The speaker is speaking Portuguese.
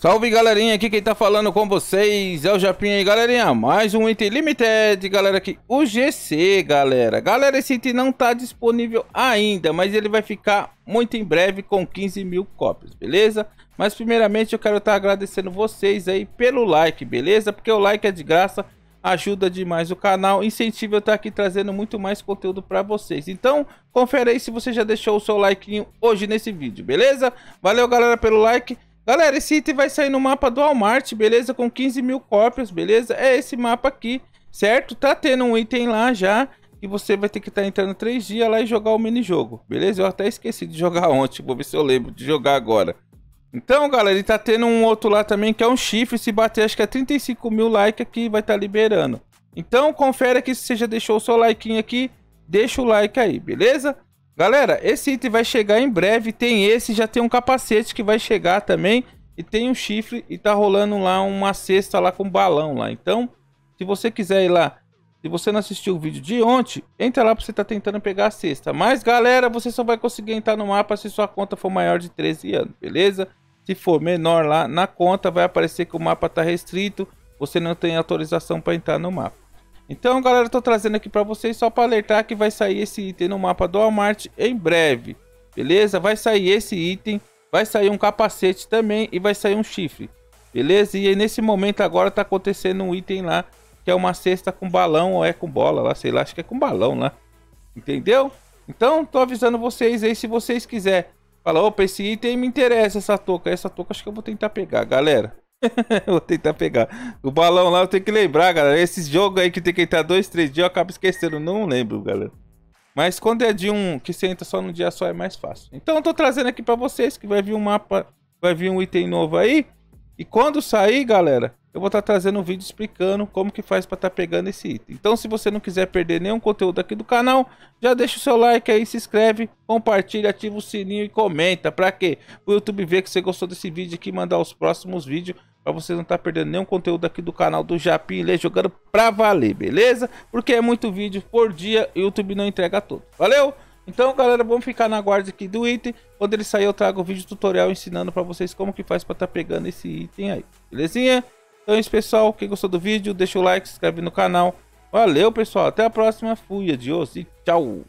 Salve galerinha, aqui quem tá falando com vocês é o Japinha aí galerinha, mais um item Limited, galera aqui, o GC galera, galera esse item não tá disponível ainda, mas ele vai ficar muito em breve com 15 mil cópias, beleza? Mas primeiramente eu quero estar tá agradecendo vocês aí pelo like, beleza? Porque o like é de graça, ajuda demais o canal, incentiva eu estar tá aqui trazendo muito mais conteúdo para vocês. Então, confere aí se você já deixou o seu like hoje nesse vídeo, beleza? Valeu, galera, pelo like. Galera, esse item vai sair no mapa do Walmart, beleza? Com 15 mil cópias, beleza? É esse mapa aqui, certo? Tá tendo um item lá já. E você vai ter que estar tá entrando 3 dias lá e jogar o minijogo, beleza? Eu até esqueci de jogar ontem, vou ver se eu lembro de jogar agora. Então, galera, ele tá tendo um outro lá também, que é um chifre. Se bater, acho que é 35 mil likes aqui, vai estar tá liberando. Então, confere aqui se você já deixou o seu like aqui. Deixa o like aí, beleza? Galera, esse item vai chegar em breve. Tem esse, já tem um capacete que vai chegar também. E tem um chifre e tá rolando lá uma cesta lá com balão lá. Então, se você quiser ir lá, se você não assistiu o vídeo de ontem, entra lá pra você tá tentando pegar a cesta. Mas, galera, você só vai conseguir entrar no mapa se sua conta for maior de 13 anos, beleza? Se for menor lá na conta, vai aparecer que o mapa tá restrito. Você não tem autorização para entrar no mapa. Então, galera, eu tô trazendo aqui para vocês só para alertar que vai sair esse item no mapa do Walmart em breve. Beleza? Vai sair esse item, vai sair um capacete também e vai sair um chifre. Beleza? E aí, nesse momento agora tá acontecendo um item lá, que é uma cesta com balão ou é com bola lá, sei lá, acho que é com balão lá. Né? Entendeu? Então, tô avisando vocês aí se vocês quiserem. Fala, opa, esse item me interessa, essa touca. Essa touca acho que eu vou tentar pegar, galera. vou tentar pegar. O balão lá eu tenho que lembrar, galera. Esse jogo aí que tem que entrar dois, três dias, eu acabo esquecendo. Não lembro, galera. Mas quando é de um que você entra só num dia só, é mais fácil. Então eu tô trazendo aqui pra vocês que vai vir um mapa, vai vir um item novo aí. E quando sair, galera, eu vou estar tá trazendo um vídeo explicando como que faz para estar tá pegando esse item. Então se você não quiser perder nenhum conteúdo aqui do canal, já deixa o seu like aí, se inscreve, compartilha, ativa o sininho e comenta. Para quê? O YouTube ver que você gostou desse vídeo aqui e mandar os próximos vídeos para você não estar tá perdendo nenhum conteúdo aqui do canal do Japim Lê jogando para valer, beleza? Porque é muito vídeo por dia e o YouTube não entrega todo. Valeu? Então, galera, vamos ficar na guarda aqui do item. Quando ele sair, eu trago o vídeo tutorial ensinando para vocês como que faz para estar pegando esse item aí. Belezinha? Então é isso, pessoal. Quem gostou do vídeo, deixa o like, se inscreve no canal. Valeu, pessoal. Até a próxima. Fui, adiós e tchau.